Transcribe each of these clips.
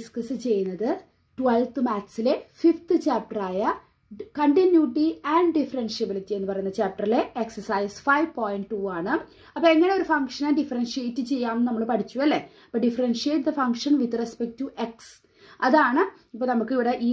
discuss ചെയ്യുന്നത് twelfth മാത്സിലെ fifth ആയ കണ്ടിന്യൂറ്റി ആൻഡ് ഡിഫറൻഷ്യബിലിറ്റി എന്ന് പറയുന്ന ചാപ്റ്ററിലെ എക്സസൈസ് ഫൈവ് പോയിന്റ് ടു ആണ് അപ്പൊ എങ്ങനെ ഒരു ഫംഗ്ഷനെ ഡിഫറൻഷിയേറ്റ് എന്ന് നമ്മൾ പഠിച്ചു അല്ലേ അപ്പൊ differentiate the function with respect to X അതാണ് ഇപ്പൊ നമുക്ക് ഇവിടെ ഈ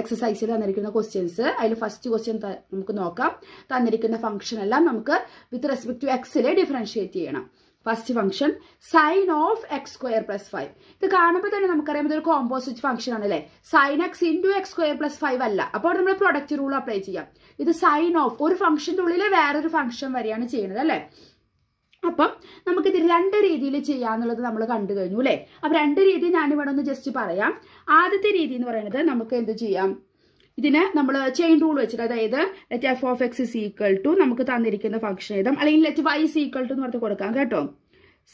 എക്സസൈസിൽ തന്നിരിക്കുന്ന ക്വസ്റ്റ്യൻസ് അതിൽ ഫസ്റ്റ് ക്വസ്റ്റ്യൻ നമുക്ക് നോക്കാം തന്നിരിക്കുന്ന ഫംഗ്ഷൻ എല്ലാം നമുക്ക് വിത്ത് റെസ്പെക്ട് ടു എക്സിലെ ഡിഫറൻഷിയേറ്റ് ചെയ്യണം first function sine of X square plus five ഇത് കാണുമ്പോൾ തന്നെ നമുക്കറിയാം ഇതൊരു കോമ്പോസിറ്റ് ഫംഗ്ഷൻ ആണ് അല്ലെ sine X into X square plus five അല്ല അപ്പോൾ നമ്മൾ പ്രൊഡക്റ്റ് റൂൾ അപ്ലൈ ചെയ്യാം ഇത് സൈൻ ഓഫ് ഒരു ഫംഗ്ഷൻ്റെ ഉള്ളിൽ വേറൊരു ഫംഗ്ഷൻ വരെയാണ് ചെയ്യുന്നത് അല്ലേ അപ്പം നമുക്കിത് രണ്ട് രീതിയിൽ ചെയ്യാന്നുള്ളത് നമ്മൾ കണ്ടു കഴിഞ്ഞു അല്ലേ അപ്പം രണ്ട് രീതി ഞാനിവിടെ ഒന്ന് ജസ്റ്റ് പറയാം ആദ്യത്തെ രീതി എന്ന് പറയുന്നത് നമുക്ക് എന്ത് ചെയ്യാം ഇതിന് നമ്മൾ ചെയിൻ റൂൾ വെച്ചിട്ട് അതായത് let F of X is equal to നമുക്ക് തന്നിരിക്കുന്ന ഫംഗ്ഷൻ എഴുതാം അല്ലെങ്കിൽ let Y is equal to എന്ന് പറഞ്ഞ് കൊടുക്കാം കേട്ടോ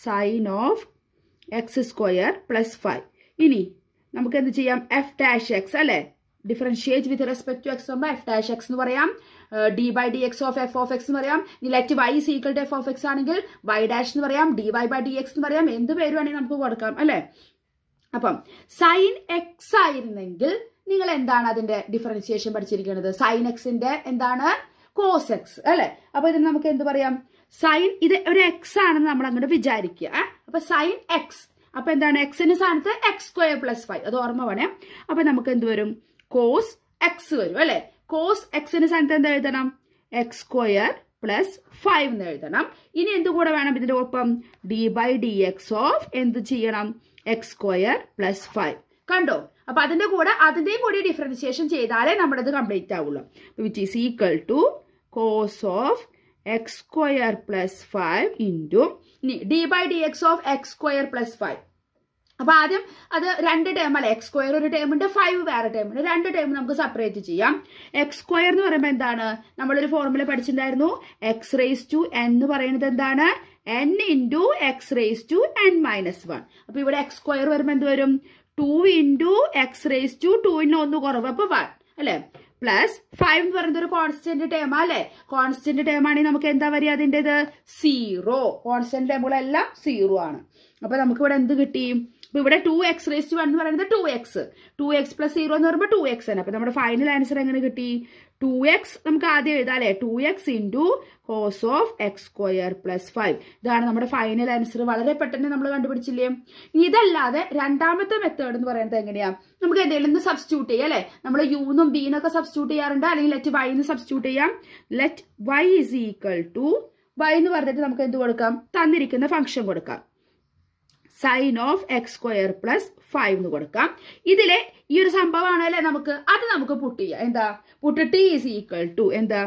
sine of X square plus five ഇനി നമുക്ക് എന്ത് ചെയ്യാം എഫ് ഡാഷ് എക്സ് അല്ലെ differentiate with respect to X F dash X എന്ന് പറയാം D by D X of F of X എന്ന് പറയാം ഇനി let Y is equal to F of X ആണെങ്കിൽ വൈ ഡാഷ് എന്ന് പറയാം D Y by D X എന്ന് പറയാം എന്ത് പേര് വേണമെങ്കിൽ നമുക്ക് കൊടുക്കാം അല്ലെ അപ്പം സൈൻ എക്സ് ആയിരുന്നെങ്കിൽ നിങ്ങൾ എന്താണ് അതിന്റെ ഡിഫറൻസിയേഷൻ പഠിച്ചിരിക്കുന്നത് സൈൻ എക്സിന്റെ എന്താണ് കോസ് എക്സ് അല്ലെ അപ്പൊ ഇതിന് നമുക്ക് എന്ത് പറയാം സൈൻ ഇത് ഒരു എക്സ് ആണെന്ന് നമ്മൾ അങ്ങോട്ട് വിചാരിക്കുക അപ്പൊ സൈൻ എക്സ് അപ്പൊ എന്താണ് എക്സിന് സ്ഥാനത്ത് എക്സ് സ്ക്വയർ പ്ലസ് ഫൈവ് അത് ഓർമ്മ വേണേ അപ്പൊ നമുക്ക് എന്ത് വരും കോസ് എക്സ് വരും അല്ലെ കോസ് എക്സിന് സ്ഥാനത്ത് എന്താ എഴുതണം എക്സ് സ്ക്വയർ പ്ലസ് ഫൈവ് എന്ന് എഴുതണം ഇനി എന്ത് കൂടെ വേണം ഇതിന്റെ ഒപ്പം D by D X of എന്ത് ചെയ്യണം എക്സ് സ്ക്വയർ പ്ലസ് ഫൈവ് കണ്ടോ അപ്പൊ അതിന്റെ കൂടെ അതിന്റെയും കൂടി ഡിഫറൻഷിയേഷൻ ചെയ്താലേ നമ്മുടെ ഇത് കംപ്ലീറ്റ് ആവുള്ളൂ which is equal to cos of X square plus five into D by D X of X square plus five അപ്പൊ ആദ്യം അത് രണ്ട് ടേം അല്ല എക്സ് സ്ക്വയർ ഒരു ടേം ഉണ്ട് ഫൈവ് വേറെ ടേം ഉണ്ട് രണ്ട് ടേം നമുക്ക് സെപ്പറേറ്റ് ചെയ്യാം എക്സ് സ്ക്വയർ എന്ന് പറയുമ്പോൾ എന്താണ് നമ്മളൊരു ഫോർമുല പഠിച്ചിട്ടുണ്ടായിരുന്നു എക്സ് റേസ് ടു എൻ എന്ന് പറയുന്നത് എന്താണ് N into X raise to N minus one അപ്പൊ ഇവിടെ എക്സ് സ്ക്വയർ വരുമ്പോൾ എന്ത് വരും two into X raise to two ഒന്ന് കുറവ് അപ്പൊ വൺ അല്ലേ പ്ലസ് ഫൈവ് എന്ന് പറയുന്നത് ഒരു കോൺസ്റ്റന്റ് ടേം അല്ലേ കോൺസ്റ്റന്റ് ടേം ആണെങ്കിൽ നമുക്ക് എന്താ വരിക അതിൻ്റെത് സീറോ കോൺസ്റ്റന്റ് ടേമുകളെല്ലാം സീറോ ആണ് അപ്പൊ നമുക്ക് ഇവിടെ എന്ത് കിട്ടി അപ്പൊ ഇവിടെ two X raise to one എന്ന് പറയുന്നത് two X two X plus zero എന്ന് പറയുമ്പോൾ ടു എക്സ് ആണ് അപ്പൊ നമ്മുടെ ഫൈനൽ ആൻസർ എങ്ങനെ കിട്ടി ടു എക്സ് നമുക്ക് ആദ്യം എഴുതാം അല്ലെ two X into cos of X square plus five ഇതാണ് നമ്മുടെ ഫൈനൽ ആൻസർ വളരെ പെട്ടെന്ന് നമ്മൾ കണ്ടുപിടിച്ചില്ലേ ഇതല്ലാതെ രണ്ടാമത്തെ മെത്തേഡ് എന്ന് പറയുന്നത് എങ്ങനെയാ നമുക്ക് എന്തെങ്കിലും ഒന്ന് സബ്സ്റ്റിറ്റ്യൂട്ട് ചെയ്യാം അല്ലെ നമ്മൾ യുന്നും ബി എന്നൊക്കെ സബ്സ്റ്റിറ്റ്യൂട്ട് ചെയ്യാറുണ്ട് അല്ലെങ്കിൽ ലെറ്റ് വൈ എന്ന് സബ്സ്റ്റിറ്റ്യൂട്ട് ചെയ്യാം let Y is equal to Y എന്ന് പറഞ്ഞിട്ട് നമുക്ക് എന്ത് കൊടുക്കാം തന്നിരിക്കുന്ന ഫംഗ്ഷൻ കൊടുക്കാം sine of X square plus five എന്ന് കൊടുക്കാം ഇതിലെ ഈ ഒരു സംഭവമാണ് അല്ലെ നമുക്ക് അത് നമുക്ക് പുട്ട് ചെയ്യാം എന്താ put T is equal to എന്താ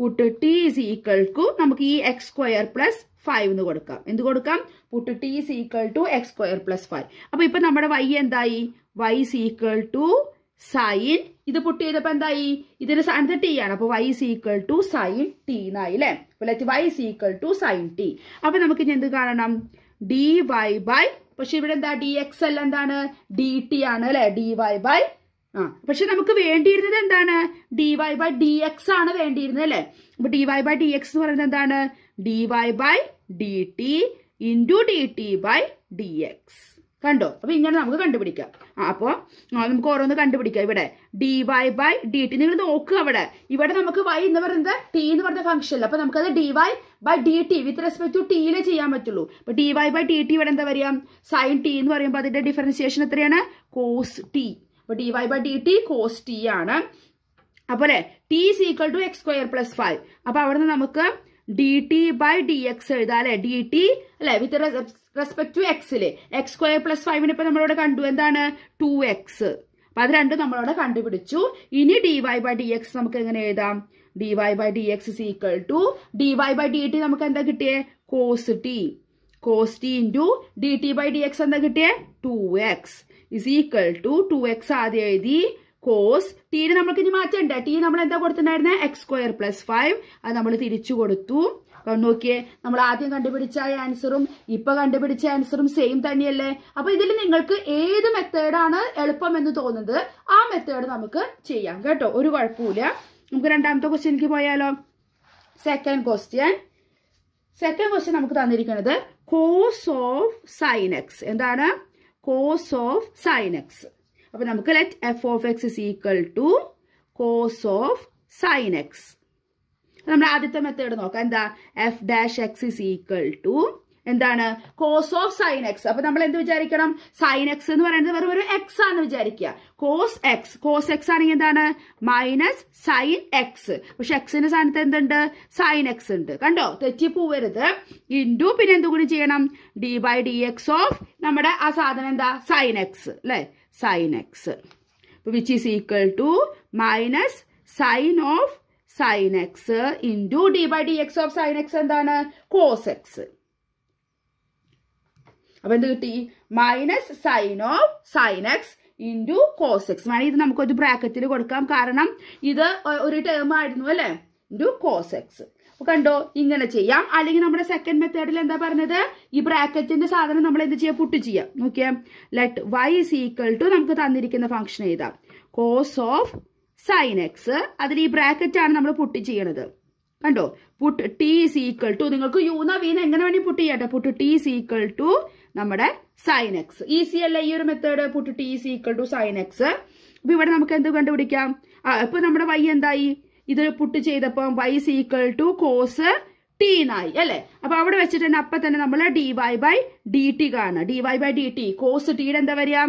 put T is equal to നമുക്ക് ഈ എക്സ് സ്ക്വയർ പ്ലസ് ഫൈവ് എന്ന് കൊടുക്കാം എന്ത് കൊടുക്കാം put T is equal to X square plus five അപ്പൊ ഇപ്പൊ നമ്മുടെ വൈ എന്തായി Y is equal to sine ഇത് പുട്ട് ചെയ്തപ്പോ എന്തായി ഇതിന് സ്ഥാനത്ത് ടി ആണ് അപ്പൊ Y is equal to sine T എന്നായി അല്ലെ Y is equal to sine T അപ്പൊ നമുക്ക് ഇനി എന്ത് കാണണം ഡി വൈ ബൈ പക്ഷെ ഇവിടെ എന്താ ഡി എക്സ് അല്ല എന്താണ് ഡി ടി ആണ് അല്ലെ ഡി വൈ ബൈ ആ പക്ഷെ നമുക്ക് വേണ്ടിയിരുന്നത് എന്താണ് D Y by D X ആണ് വേണ്ടിയിരുന്നത് അല്ലെ അപ്പൊ D Y by D X എന്ന് പറയുന്നത് എന്താണ് D Y by D T into D T by D X കണ്ടോ അപ്പോൾ ഇങ്ങനെ നമുക്ക് കണ്ടുപിടിക്കാം അപ്പോൾ നമുക്ക് ഓരോന്ന് കണ്ടുപിടിക്കാം ഇവിടെ D Y by D T നിങ്ങൾ നോക്കുക അവിടെ ഇവിടെ നമുക്ക് വൈ എന്ന് പറയുന്നത് ടി എന്ന് പറഞ്ഞ ഫംഗ്ഷനില്ല അപ്പോൾ നമുക്കത് D Y by D T with respect to ടിയിലേ ചെയ്യാൻ പറ്റുള്ളൂ അപ്പോൾ D Y by D T ഇവിടെ എന്താ പറയാ സൈൻ ടി എന്ന് പറയുമ്പോൾ അതിന്റെ ഡിഫറൻസിയേഷൻ എത്രയാണ് കോസ് ടി അപ്പോൾ D Y by D T cos T ആണ് അപ്പോൾ T is equal to X square plus five അപ്പോൾ അവിടെ നിന്ന് നമുക്ക് D T by D X എഴുതാം അല്ലെ ഡി ടി അല്ലെ വിത്ത് റെസ്പെക്ട് ടു എക്സിലെ എക്സ് സ്ക്വയർ പ്ലസ് ഫൈവിന് ഇപ്പൊ നമ്മളോട് കണ്ടു എന്താണ് ടു എക്സ് അപ്പൊ അത് രണ്ടും നമ്മളോട് കണ്ടുപിടിച്ചു ഇനി D Y by D X നമുക്ക് എങ്ങനെ എഴുതാം D Y by D X is equal to D Y by D T നമുക്ക് എന്താ കിട്ടിയേ cos T cos T into D T by D X എന്താ കിട്ടിയേ two X is equal to two X ആദ്യം എഴുതി കോസ് ടീനെ നമ്മൾക്ക് ഇനി മാറ്റണ്ട T നമ്മൾ എന്താ കൊടുത്തിട്ടുണ്ടായിരുന്നെ എക്സ് സ്ക്വയർ പ്ലസ് ഫൈവ് അത് നമ്മൾ തിരിച്ചു കൊടുത്തു നോക്കിയേ നമ്മൾ ആദ്യം കണ്ടുപിടിച്ച ആൻസറും ഇപ്പൊ കണ്ടുപിടിച്ച ആൻസറും സെയിം തന്നെയല്ലേ അപ്പൊ ഇതിൽ നിങ്ങൾക്ക് ഏത് മെത്തേഡാണ് എളുപ്പം എന്ന് തോന്നുന്നത് ആ മെത്തേഡ് നമുക്ക് ചെയ്യാം കേട്ടോ ഒരു കുഴപ്പമില്ല നമുക്ക് രണ്ടാമത്തെ ക്വസ്റ്റ്യനിലേക്ക് പോയാലോ സെക്കൻഡ് ക്വസ്റ്റ്യൻ സെക്കൻഡ് ക്വസ്റ്റ്യൻ നമുക്ക് തന്നിരിക്കുന്നത് കോസ് ഓഫ് സൈനക്സ് എന്താണ് കോസ് ഓഫ് സൈനക്സ് അപ്പൊ നമുക്ക് let F of X is equal to cos of sine X നമ്മൾ ആദ്യത്തെ മെത്തേഡ് നോക്കാം എന്താ F dash X is equal to എന്താണ് കോസ് ഓഫ് സൈൻ എക്സ് അപ്പൊ നമ്മൾ എന്ത് വിചാരിക്കണം സൈൻ എക്സ് എന്ന് പറയുന്നത് വെറും ഒരു എക്സ് ആണെന്ന് വിചാരിക്കുക കോസ് എക്സ് കോസ് എക്സ് ആണെങ്കിൽ എന്താണ് മൈനസ് സൈൻ എക്സ് പക്ഷെ എക്സിന്റെ സ്ഥാനത്ത് എന്തുണ്ട് സൈൻ എക്സ് ഉണ്ട് കണ്ടോ തെറ്റി പോവരുത് ഇൻഡു പിന്നെ എന്തുകൂടി ചെയ്യണം D by D X of നമ്മുടെ ആ സാധനം എന്താ സൈൻ എക്സ് അല്ലേ sine X which is equal to minus sine of sine X into D by D X of sine X എന്താണ് കോസ് എക്സ് അപ്പൊ എന്ത് കിട്ടി minus sine of sine X into cos X വേണമെങ്കിൽ ഇത് നമുക്കൊരു ബ്രാക്കറ്റിൽ കൊടുക്കാം കാരണം ഇത് ഒരു ടേം ആയിരുന്നു അല്ലേ ഇൻറ്റു കോസ് എക്സ് കണ്ടോ ഇങ്ങനെ ചെയ്യാം അല്ലെങ്കിൽ നമ്മുടെ സെക്കൻഡ് മെത്തേഡിൽ എന്താ പറഞ്ഞത് ഈ ബ്രാക്കറ്റിന്റെ സാധനം നമ്മൾ എന്ത് ചെയ്യാം പുട്ട് ചെയ്യാം നോക്കിയേ let Y is equal to നമുക്ക് തന്നിരിക്കുന്ന ഫംഗ്ഷൻ എഴുതാം കോസ് ഓഫ് സൈൻ എക്സ് അതിൽ ഈ ബ്രാക്കറ്റ് ആണ് നമ്മൾ പുട്ട് ചെയ്യണത് കണ്ടോ put T is equal to നിങ്ങൾക്ക് യൂന വീന എങ്ങനെ വേണമെങ്കിൽ പുട്ട് ചെയ്യാട്ടോ put T is equal to നമ്മുടെ സൈൻ എക്സ് ഈസി അല്ല ഈ ഒരു method put T is equal to sine X അപ്പൊ ഇവിടെ നമുക്ക് എന്ത് കണ്ടുപിടിക്കാം ഇപ്പൊ നമ്മുടെ വൈ എന്തായി ഇത് പുട്ട് ചെയ്തപ്പോൾ Y is equal to cos T എന്നായി അല്ലെ അപ്പൊ അവിടെ വെച്ചിട്ട് തന്നെ അപ്പൊ തന്നെ നമ്മൾ D Y by D T കാണാം D Y by D T cos ടിയുടെ എന്താ വരിക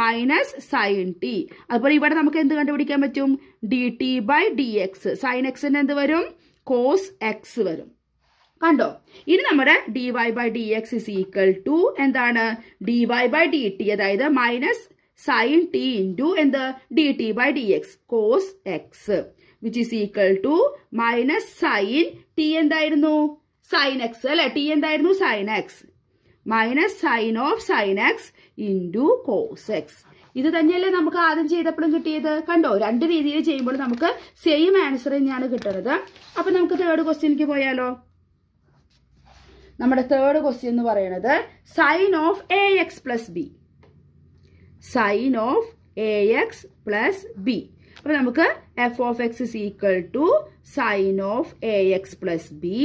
മൈനസ് സൈൻ ടി അതുപോലെ ഇവിടെ നമുക്ക് എന്ത് കണ്ടുപിടിക്കാൻ പറ്റും D T by D X sine എക്സിന് എന്ത് വരും കോസ് എക്സ് വരും കണ്ടോ ഇനി നമ്മുടെ D Y by D X is equal to എന്താണ് D Y by D T അതായത് മൈനസ് സൈൻ ടി ഇൻറ്റു എന്ത് D T by D X cos X which is equal to minus sine T എന്തായിരുന്നു sine X അല്ലെ T എന്തായിരുന്നു sine X minus sine of sine X into cos X ഇത് തന്നെയല്ലേ നമുക്ക് ആദ്യം ചെയ്തപ്പോഴും കിട്ടിയത് കണ്ടോ രണ്ട് രീതിയിൽ ചെയ്യുമ്പോൾ നമുക്ക് സെയിം ആൻസർ തന്നെയാണ് കിട്ടുന്നത് അപ്പൊ നമുക്ക് തേർഡ് ക്വസ്റ്റ്യനിക്ക് പോയാലോ നമ്മുടെ തേർഡ് ക്വസ്റ്റ്യൻ എന്ന് പറയുന്നത് sine of a x plus b sine of a x plus b അപ്പൊ നമുക്ക് f of X is equal to sine of a x plus b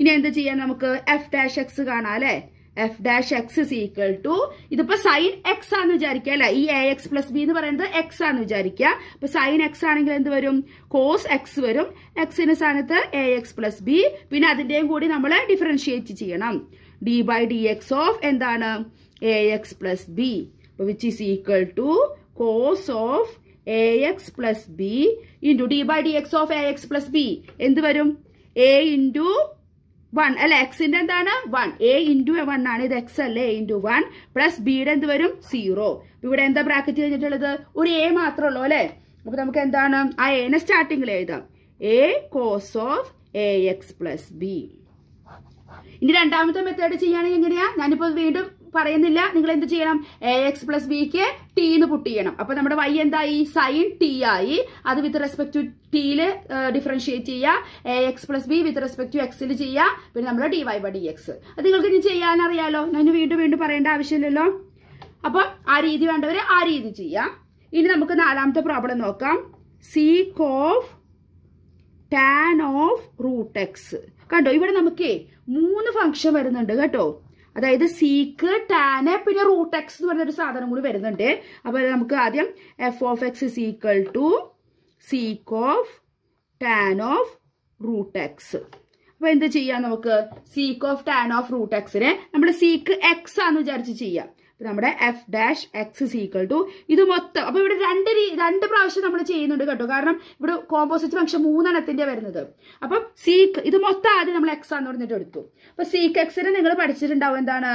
ഇനി എന്ത് ചെയ്യാം നമുക്ക് എഫ് ഡാഷ് എക്സ് കാണാം അല്ലെ f dash X is equal to ഇതിപ്പോ sine x ആണെന്ന് വിചാരിക്കുക അല്ലെ ഈ എ എക്സ് പ്ലസ് ബി എന്ന് പറയുന്നത് എക്സ് ആണെന്ന് വിചാരിക്കുക അപ്പൊ സൈൻ എക്സ് ആണെങ്കിൽ എന്ത് വരും കോസ് എക്സ് വരും എക്സിന് സ്ഥാനത്ത് എ എക്സ് പ്ലസ് ബി പിന്നെ അതിന്റെയും കൂടി നമ്മൾ ഡിഫറൻഷിയേറ്റ് ചെയ്യണം D by D X of എന്താണ് a x plus b which is equal to cos of ax plus b into d by dx of ax plus b എന്ത് വരും a into 1 അല്ല x ന്റെ എന്താണ് 1 a into 1 ആണ് ഇത് x അല്ലേ a into 1 plus ബിയുടെ എന്ത് വരും 0 ഇവിടെ എന്താ ബ്രാക്കറ്റ് കഴിഞ്ഞിട്ടുള്ളത് ഒരു a മാത്രമേ ഉള്ളൂ അല്ലേ അപ്പോൾ നമുക്ക് എന്താണ് ആ എനെ സ്റ്റാർട്ടിങ്ങിൽ എഴുതാം a cos of a x plus b ഇനി രണ്ടാമത്തെ മെത്തേഡ് ചെയ്യുകയാണെങ്കിൽ എങ്ങനെയാ ഞാനിപ്പോൾ വീണ്ടും പറയുന്നില്ല നിങ്ങൾ എന്ത് ചെയ്യണം എ എക്സ് പ്ലസ് ബിക്ക് ടി എന്ന് പുട്ട് ചെയ്യണം അപ്പൊ നമ്മുടെ വൈ എന്തായി സൈൻ ടി ആയി അത് വിത്ത് റെസ്പെക്ട് ടു ടിയില് ഡിഫറൻഷിയേറ്റ് ചെയ്യുക a x plus b with respect to എക്സിൽ ചെയ്യുക പിന്നെ നമ്മുടെ D Y by D x അത് നിങ്ങൾക്ക് ഇനി ചെയ്യാനറിയാലോ ഞാൻ വീണ്ടും വീണ്ടും പറയേണ്ട ആവശ്യമില്ലല്ലോ അപ്പൊ ആ രീതി വേണ്ടവർ ആ രീതി ചെയ്യാം ഇനി നമുക്ക് നാലാമത്തെ പ്രോബ്ലം നോക്കാം sec of tan of root x കണ്ടോ ഇവിടെ നമുക്ക് മൂന്ന് ഫംഗ്ഷൻ വരുന്നുണ്ട് കേട്ടോ അതായത് സീക്ക് ടാന് പിന്നെ റൂട്ട് എക്സ് എന്ന് പറഞ്ഞൊരു സാധനം കൂടി വരുന്നുണ്ട് അപ്പൊ നമുക്ക് ആദ്യം f of X is equal to sec of tan of root x അപ്പൊ എന്ത് ചെയ്യാം നമുക്ക് sec of tan of root എക്സിനെ നമ്മൾ സീക്ക് എക്സ് ആണെന്ന് വിചാരിച്ച് ചെയ്യാം നമ്മുടെ f dash X is equal to ഇത് മൊത്തം അപ്പൊ ഇവിടെ രണ്ട് രണ്ട് പ്രാവശ്യം നമ്മൾ ചെയ്യുന്നുണ്ട് കേട്ടോ കാരണം ഇവിടെ കോമ്പോസിറ്റ് ഫംഗ്ഷൻ മൂന്നെണ്ണത്തിന്റെ വരുന്നത് അപ്പൊ സീക്ക് ഇത് മൊത്തം ആദ്യം നമ്മൾ എക്സ് ആന്ന് പറഞ്ഞിട്ട് എടുത്തു അപ്പൊ സീക്ക് എക്സിന് നിങ്ങൾ പഠിച്ചിട്ടുണ്ടാവും എന്താണ്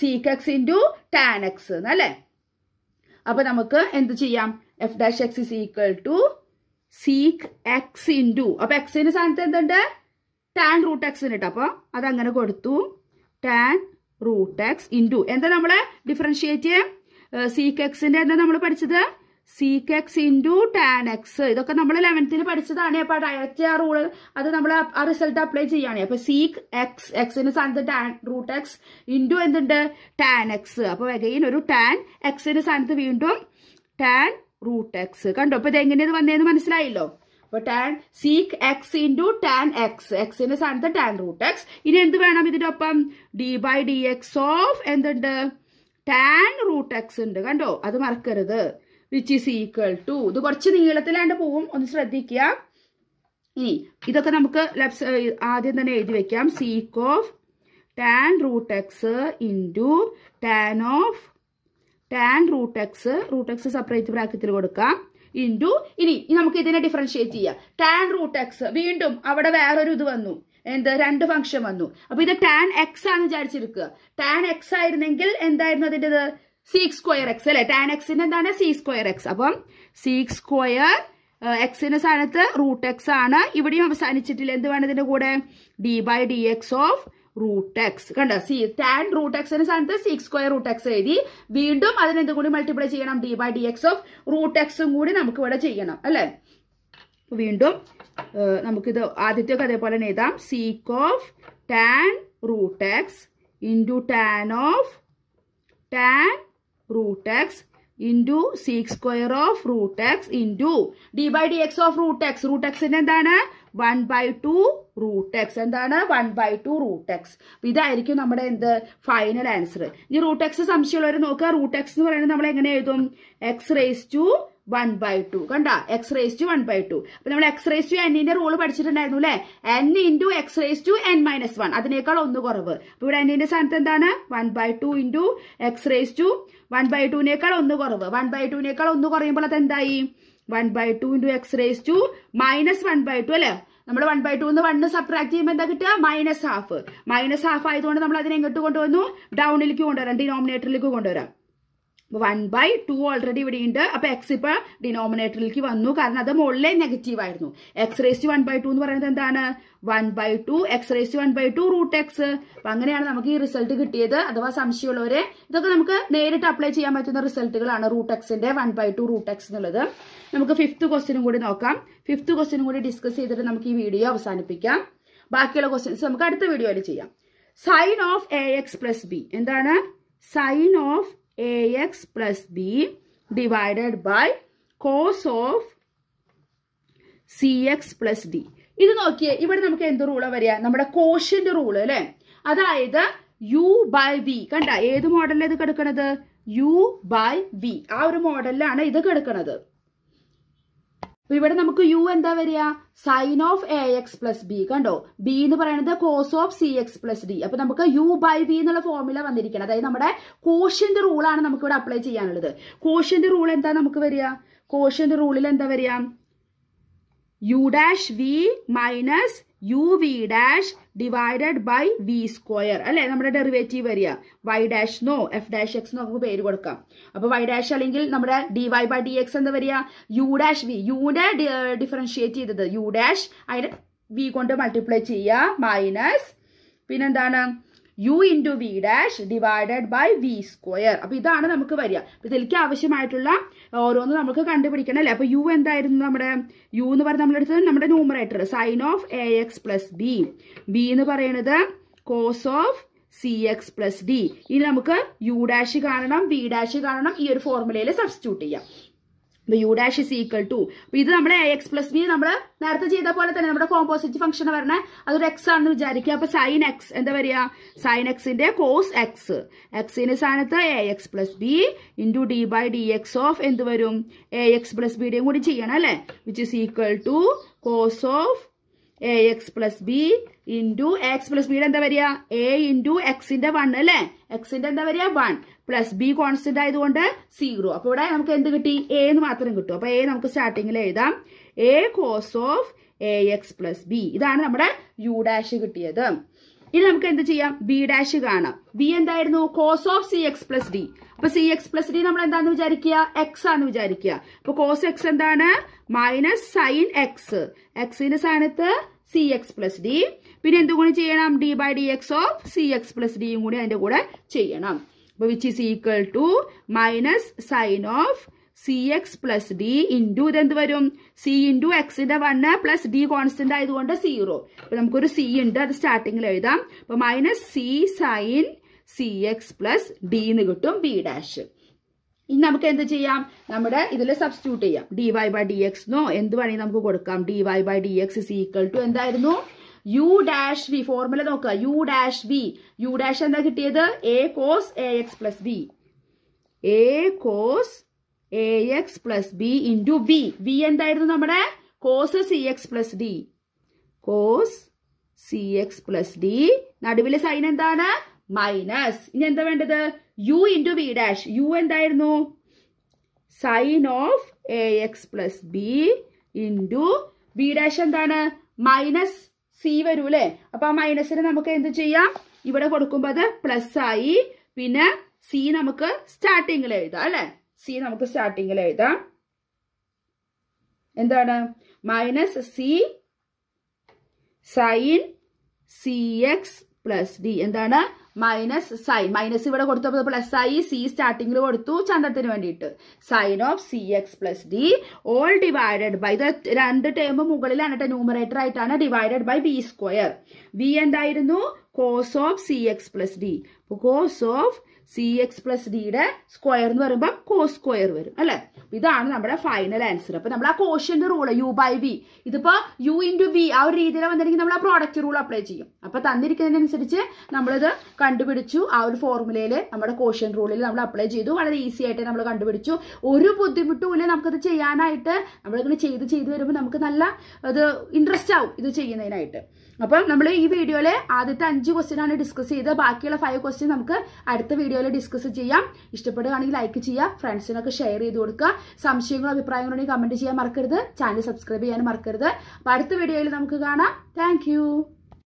sec x into tan x എന്നല്ലേ അപ്പൊ നമുക്ക് എന്ത് ചെയ്യാം F dash X is equal to sec x into അപ്പൊ എക്സിന്റെ സ്ഥാനത്ത് എന്തുണ്ട് ടാൻ റൂട്ട് എക്സിന് ഇട്ടു അപ്പോൾ അതങ്ങനെ കൊടുത്തു ടാൻ റൂട്ട് എക്സ് ഇൻറ്റു എന്താ നമ്മൾ ഡിഫറൻഷിയേറ്റ് സീക്ക് എക്സിന്റെ എന്താ നമ്മൾ പഠിച്ചത് sec x into tan x ഇതൊക്കെ നമ്മൾ ലെവൻത്തിൽ പഠിച്ചതാണ് അപ്പൊ ഡയറക്റ്റ് ആ റൂൾ അത് നമ്മൾ ആ റിസൾട്ട് അപ്ലൈ ചെയ്യുകയാണ് അപ്പൊ സീക്ക് എക്സ് എക്സിന് സ്ഥാനത്ത് ടാൻ റൂട്ട് എക്സ് ഇൻറ്റു എന്തുണ്ട് ടാൻ എക്സ് അപ്പൊ അഗൈൻ ഒരു ടാൻ എക്സിന് സ്ഥാനത്ത് വീണ്ടും ടാൻ റൂട്ട് എക്സ് കണ്ടോ അപ്പൊ ഇത് എങ്ങനെയത് വന്നതെന്ന് മനസ്സിലായില്ലോ അപ്പൊ tan sec x into tan x എക്സിന്റെ സ്ഥാനത്ത് ടാൻ റൂട്ട് എക്സ് ഇനി എന്ത് വേണം ഇതിന്റെ ഒപ്പം D by D X of എന്തുണ്ട് ടാൻ റൂട്ട് എക്സ് ഉണ്ട് കണ്ടോ അത് മറക്കരുത് വിച്ച് ഈസ് ഈക്വൽ ടു ഇത് കുറച്ച് നീളത്തിലാണ്ട് പോവും ഒന്ന് ശ്രദ്ധിക്കുക ഇനി ഇതൊക്കെ നമുക്ക് ആദ്യം തന്നെ എഴുതി വെക്കാം sec of tan root x into tan of tan root x root x separate ബ്രാക്കറ്റിൽ കൊടുക്കാം ഇൻറ്റു ഇനി നമുക്ക് ഇതിനെ ഡിഫറൻഷിയേറ്റ് ചെയ്യാം ടാൻ റൂട്ട് എക്സ് വീണ്ടും അവിടെ വേറൊരു ഇത് വന്നു എന്ത് രണ്ട് ഫംഗ്ഷൻ വന്നു അപ്പൊ ഇത് ടാൻ എക്സ് ആണ് വിചാരിച്ചിരിക്കുക ടാൻ എക്സ് ആയിരുന്നെങ്കിൽ എന്തായിരുന്നു അതിൻ്റെത് സീക്സ് സ്ക്വയർ എക്സ് അല്ലെ ടാൻ എക്സിന് എന്താണ് സി സ്ക്വയർ എക്സ് അപ്പം സീക്സ് സ്ക്വയർ എക്സിന് സ്ഥാനത്ത് റൂട്ട് എക്സ് ആണ് ഇവിടെയും അവസാനിച്ചിട്ടില്ല എന്ത് വേണം ഇതിന്റെ കൂടെ d by D X of root x കണ്ടോ സി ടാൻ റൂട്ട് എക്സിന് സ്ഥാനത്ത് സിക്സ് സ്ക്വയർ റൂട്ട് എക്സ് എഴുതി വീണ്ടും അതിനെന്ത് കൂടി മൾട്ടിപ്ലൈ ചെയ്യണം D by D X of root എക്സും കൂടി നമുക്ക് ഇവിടെ ചെയ്യണം അല്ലെ വീണ്ടും നമുക്കിത് ആദ്യത്തെയൊക്കെ അതേപോലെ തന്നെ എഴുതാം sec of tan root x into tan of tan root x into secs square of root x into D by D X of root x root എക്സിൻ്റെ എന്താണ് one by two root x എന്താണ് one by two root x ഇതായിരിക്കും നമ്മുടെ എന്ത് final answer ഇനി root x സംശയമുള്ളവർ നോക്കുക root x എന്ന് പറയുന്നത് നമ്മൾ എങ്ങനെ എഴുതും x raise to one by two കണ്ട x raise to one by two അപ്പൊ നമ്മൾ എക്സ് റേസ് ടു എന്നിന്റെ റൂൾ പഠിച്ചിട്ടുണ്ടായിരുന്നു അല്ലെ n into X raise to N minus one അതിനേക്കാൾ ഒന്ന് കുറവ് അപ്പൊ ഇവിടെ എന്നിന്റെ സ്ഥാനത്ത് എന്താണ് one by two into X raise to one by ടുവിനേക്കാൾ ഒന്ന് കുറവ് വൺ ബൈ ടുവിനേക്കാൾ ഒന്ന് കുറയുമ്പോൾ അത് എന്തായി one by two into X raise to minus one by two അല്ലെ നമ്മൾ വൺ ബൈ ടു എന്ന് വണ്ണ് സബ്ട്രാക്ട് ചെയ്യുമ്പോൾ എന്താ കിട്ടുക മൈനസ് ഹാഫ് മൈനസ് ഹാഫ് ആയതുകൊണ്ട് നമ്മൾ അതിനെ എങ്ങോട്ട് കൊണ്ടുവന്നു ഡൗണിലേക്ക് കൊണ്ടുവരാം ഡിനോമിനേറ്ററിലേക്ക് കൊണ്ടുവരാം വൺ ബൈ ടു ഓൾറെഡി ഇവിടെ ഉണ്ട് അപ്പൊ എക്സ് ഇപ്പൊ ഡിനോമിനേറ്ററിലേക്ക് വന്നു കാരണം അത് മുകളിലെ നെഗറ്റീവ് ആയിരുന്നു x raise one by two എന്ന് പറയുന്നത് എന്താണ് one by two X raise one by two root x അപ്പൊ അങ്ങനെയാണ് നമുക്ക് ഈ റിസൾട്ട് കിട്ടിയത് അഥവാ സംശയമുള്ളവരെ ഇതൊക്കെ നമുക്ക് നേരിട്ട് അപ്ലൈ ചെയ്യാൻ പറ്റുന്ന റിസൾട്ടുകളാണ് റൂട്ട് എക്സിന്റെ one by two root x എന്നുള്ളത് നമുക്ക് ഫിഫ്ത്ത് ക്വസ്റ്റിനും കൂടി നോക്കാം ഫിഫ്ത്ത് ക്വസ്റ്റിനും കൂടി ഡിസ്കസ് ചെയ്തിട്ട് നമുക്ക് ഈ വീഡിയോ അവസാനിപ്പിക്കാം ബാക്കിയുള്ള ക്വസ്റ്റ്യൻസ് നമുക്ക് അടുത്ത വീഡിയോയിൽ ചെയ്യാം sine of a x plus b എന്താണ് sine of ax plus b divided by cos of cx plus d ഇത് നോക്കിയേ ഇവിടെ നമുക്ക് എന്ത് റൂള വരിക നമ്മുടെ കോഷ്യന്റ് റൂള് അല്ലേ അതായത് യു ബൈ വി കണ്ട ഏത് മോഡലിലാണ് ഇത് കിടക്കണത് യു ബൈ വി ആ ഒരു മോഡലിലാണ് ഇത് കിടക്കണത് അപ്പൊ ഇവിടെ നമുക്ക് യു എന്താ വരിക sine of a x plus b കണ്ടോ ബി എന്ന് പറയുന്നത് cos of c x plus d അപ്പൊ നമുക്ക് യു ബൈ ബി എന്നുള്ള ഫോർമുല വന്നിരിക്കണം അതായത് നമ്മുടെ കോഷ്യന്റ് റൂളാണ് നമുക്ക് ഇവിടെ അപ്ലൈ ചെയ്യാനുള്ളത് കോഷ്യന്റ് റൂൾ എന്താ നമുക്ക് വരിക കോഷ്യന്റ് റൂളിൽ എന്താ വരിക u dash v minus u v dash divided by v square അല്ലെ നമ്മുടെ ഡെറിവേറ്റീവ് വരിക y dash no f dash x നമുക്ക് പേര് കൊടുക്കാം അപ്പൊ വൈ ഡാഷ് അല്ലെങ്കിൽ നമ്മുടെ D Y by D X എന്താ വരിക യു ഡാഷ് വി യുടെ ഡിഫറൻഷിയേറ്റ് ചെയ്തത് യു ഡാഷ് അതിന് വി കൊണ്ട് മൾട്ടിപ്ലൈ ചെയ്യുക മൈനസ് പിന്നെന്താണ് u into v dash divided by v square അപ്പോൾ ഇതാണ് നമുക്ക് വരിക അപ്പോൾ ഇതിലേക്ക് ആവശ്യമായിട്ടുള്ള ഓരോന്ന് നമുക്ക് കണ്ടുപിടിക്കണം അല്ലേ അപ്പോൾ യു എന്തായിരുന്നു നമ്മുടെ യു എന്ന് പറഞ്ഞാൽ നമ്മളെടുത്തത് നമ്മുടെ numerator sine of a x plus b b എന്ന് പറയുന്നത് cos of c x plus d ഇനി നമുക്ക് യു ഡാഷ് കാണണം വി ഡാഷ് കാണണം ഈ ഒരു ഫോർമുലയിൽ സബ്സ്റ്റിറ്റ്യൂട്ട് ചെയ്യാം അപ്പൊ u dash is equal to അപ്പൊ ഇത് നമ്മളെ എക്സ് പ്ലസ് ബി നമ്മൾ നേരത്തെ ചെയ്ത പോലെ തന്നെ നമ്മുടെ കോമ്പോസിറ്റ് ഫംഗ്ഷൻ വരണേ അതൊരു എക്സ് ആണെന്ന് വിചാരിക്കുക അപ്പൊ സൈൻ എക്സ് എന്താ പറയാ സൈൻ എക്സിന്റെ കോസ് എക്സ് എക്സിന് സ്ഥാനത്ത് a x plus b into D by D X of എന്ത് വരും എ എക്സ് പ്ലസ് ബിയുടെയും കൂടി ചെയ്യണം അല്ലെ which is equal to cos of a x plus b into x plus ബിയുടെ എന്താ പറയാ എ ഇൻറ്റു എക്സിന്റെ വൺ അല്ലെ എക്സിന്റെ എന്താ പറയാ വൺ പ്ലസ് ബി കോൺസ്റ്റന്റ് ആയതുകൊണ്ട് സീറോ അപ്പൊ ഇവിടെ നമുക്ക് എന്ത് കിട്ടി എ എന്ന് മാത്രം കിട്ടും അപ്പൊ എ നമുക്ക് സ്റ്റാർട്ടിങ്ങിൽ എഴുതാം a cos of a x plus b ഇതാണ് നമ്മുടെ യു ഡാഷ് കിട്ടിയത് ഇനി നമുക്ക് എന്ത് ചെയ്യാം ബി ഡാഷ് കാണാം ബി എന്തായിരുന്നു cos of c x plus d അപ്പൊ സി എക്സ് പ്ലസ് ഡി നമ്മൾ എന്താന്ന് വിചാരിക്കുക എക്സ് ആന്ന് വിചാരിക്കുക അപ്പൊ കോസ് എക്സ് എന്താണ് മൈനസ് സൈൻ എക്സ് എക്സിന്റെ സ്ഥാനത്ത് സി എക്സ് പ്ലസ് ഡി പിന്നെ എന്തുകൂടി ചെയ്യണം D by D X of c x plus ഡിയും കൂടി അതിന്റെ കൂടെ ചെയ്യണം അപ്പോൾ which is equal to minus sine of c x plus d into ഇതെന്ത് വരും സി ഇൻറ്റു എക്സിന്റെ വണ്ണ് പ്ലസ് ഡി കോൺസ്റ്റന്റ് ആയതുകൊണ്ട് സീറോ അപ്പൊ നമുക്കൊരു സി ഉണ്ട് അത് സ്റ്റാർട്ടിങ്ങിൽ എഴുതാം അപ്പൊ minus c sine c x plus d എന്ന് കിട്ടും ബി ഡാഷ് ഇനി നമുക്ക് എന്ത് ചെയ്യാം നമ്മുടെ ഇതിൽ സബ്സ്റ്റിറ്റ്യൂട്ട് ചെയ്യാം d Y by D x എന്നോ എന്ത് വേണമെങ്കിൽ നമുക്ക് കൊടുക്കാം d Y by D X is equal to എന്തായിരുന്നു യു ഡാഷ് വി ഫോർമുല നോക്കുക u dash v u dash എന്താ കിട്ടിയത് a cos a x plus b a cos a x plus b into v v എന്തായിരുന്നു നമ്മുടെ cos c x plus d cos c x plus d നടുവിലെ sine എന്താണ് minus ഇനി എന്താ വേണ്ടത് U into v dash u എന്തായിരുന്നു sine of a x plus b into v dash എന്താണ് minus c വരൂ അല്ലേ അപ്പൊ ആ മൈനസിന് നമുക്ക് എന്ത് ചെയ്യാം ഇവിടെ കൊടുക്കുമ്പോൾ അത് പ്ലസ് ആയി പിന്നെ സി നമുക്ക് സ്റ്റാർട്ടിങ്ങിൽ എഴുതാം അല്ലെ സി നമുക്ക് സ്റ്റാർട്ടിങ്ങിൽ എഴുതാം എന്താണ് minus c sine c x plus d എന്താണ് മൈനസ് സൈൻ മൈനസ് ഇവിടെ കൊടുത്തപ്പോൾ പ്ലസ് ആയി സി സ്റ്റാർട്ടിങ്ങിൽ കൊടുത്തു ചന്ദ്രത്തിന് വേണ്ടിയിട്ട് sine of c x plus d all divided by ഇത് രണ്ട് ടേം മുകളിലാണ് ന്യൂമറേറ്റർ ആയിട്ടാണ് divided by b square v എന്തായിരുന്നു cos of c x plus d അപ്പോൾ cos of c x plus ഡിയുടെ സ്ക്വയർ എന്ന് പറയുമ്പോൾ കോസ് സ്ക്വയർ വരും അല്ലേ ഇതാണ് നമ്മുടെ ഫൈനൽ ആൻസർ അപ്പൊ നമ്മൾ ആ കോഷ്യന്റെ റൂള് യു ബൈ വി ഇതിപ്പോ യു ഇൻറ്റു വി ആ ഒരു രീതിയിൽ വന്നിട്ടുണ്ടെങ്കിൽ നമ്മൾ ആ പ്രോഡക്റ്റ് റൂൾ അപ്ലൈ ചെയ്യും അപ്പൊ തന്നിരിക്കുന്നതിനനുസരിച്ച് നമ്മളിത് കണ്ടുപിടിച്ചു ആ ഒരു ഫോർമുലയിൽ നമ്മുടെ കോഷ്യൻ റൂളിൽ നമ്മൾ അപ്ലൈ ചെയ്തു വളരെ ഈസി ആയിട്ട് നമ്മൾ കണ്ടുപിടിച്ചു ഒരു ബുദ്ധിമുട്ടും ഇല്ല നമുക്കത് ചെയ്യാനായിട്ട് നമ്മളിങ്ങനെ ചെയ്ത് ചെയ്ത് വരുമ്പോൾ നമുക്ക് നല്ല ഇത് ഇൻട്രസ്റ്റ് ആവും ഇത് ചെയ്യുന്നതിനായിട്ട് അപ്പം നമ്മൾ ഈ വീഡിയോയിലെ ആദ്യത്തെ അഞ്ച് ക്വസ്റ്റ്യൻ ആണ് ഡിസ്കസ് ചെയ്ത് ബാക്കിയുള്ള ഫൈവ് ക്വസ്റ്റ്യൻ നമുക്ക് അടുത്ത വീഡിയോയിൽ ഡിസ്കസ് ചെയ്യാം ഇഷ്ടപ്പെടുകയാണെങ്കിൽ ലൈക്ക് ചെയ്യുക ഫ്രണ്ട്സിനൊക്കെ ഷെയർ ചെയ്ത് കൊടുക്കുക സംശയങ്ങളോ അഭിപ്രായങ്ങളോ കമന്റ് ചെയ്യാൻ മറക്കരുത് ചാനൽ സബ്സ്ക്രൈബ് ചെയ്യാൻ മറക്കരുത് അപ്പം അടുത്ത വീഡിയോയിൽ നമുക്ക് കാണാം താങ്ക്